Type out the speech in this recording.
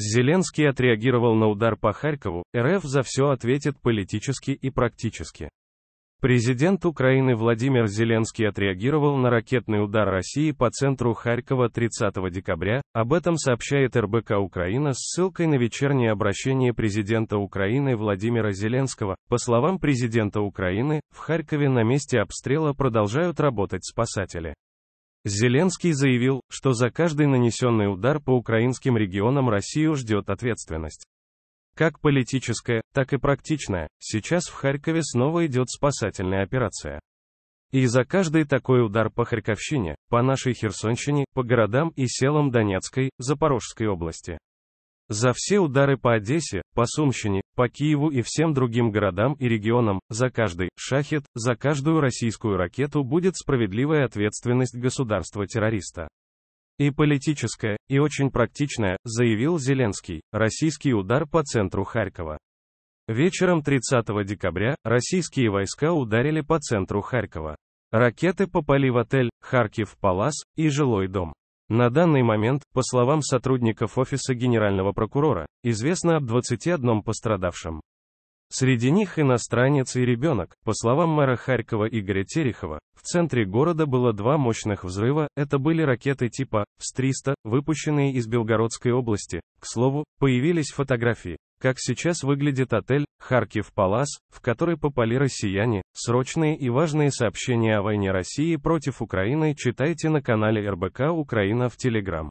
Зеленский отреагировал на удар по Харькову, РФ за все ответит политически и практически. Президент Украины Владимир Зеленский отреагировал на ракетный удар России по центру Харькова 30 декабря, об этом сообщает РБК Украина с ссылкой на вечернее обращение президента Украины Владимира Зеленского. По словам президента Украины, в Харькове на месте обстрела продолжают работать спасатели. Зеленский заявил, что за каждый нанесенный удар по украинским регионам Россию ждет ответственность. Как политическая, так и практичная, сейчас в Харькове снова идет спасательная операция. И за каждый такой удар по Харьковщине, по нашей Херсонщине, по городам и селам Донецкой, Запорожской области, за все удары по Одессе, по Сумщине, по Киеву и всем другим городам и регионам, за каждый шахет, за каждую российскую ракету будет справедливая ответственность государства-террориста. И политическая, и очень практичная, заявил Зеленский, российский удар по центру Харькова. Вечером 30 декабря российские войска ударили по центру Харькова. Ракеты попали в отель «Харьков Палас» и жилой дом. На данный момент, по словам сотрудников Офиса Генерального прокурора, известно об 21 пострадавшем. Среди них иностранец и ребенок. По словам мэра Харькова Игоря Терехова, в центре города было два мощных взрыва, это были ракеты типа «С-300», выпущенные из Белгородской области. К слову, появились фотографии, как сейчас выглядит отель Харкив Палас», в который попали россияне, срочные и важные сообщения о войне России против Украины читайте на канале РБК Украина в Телеграм.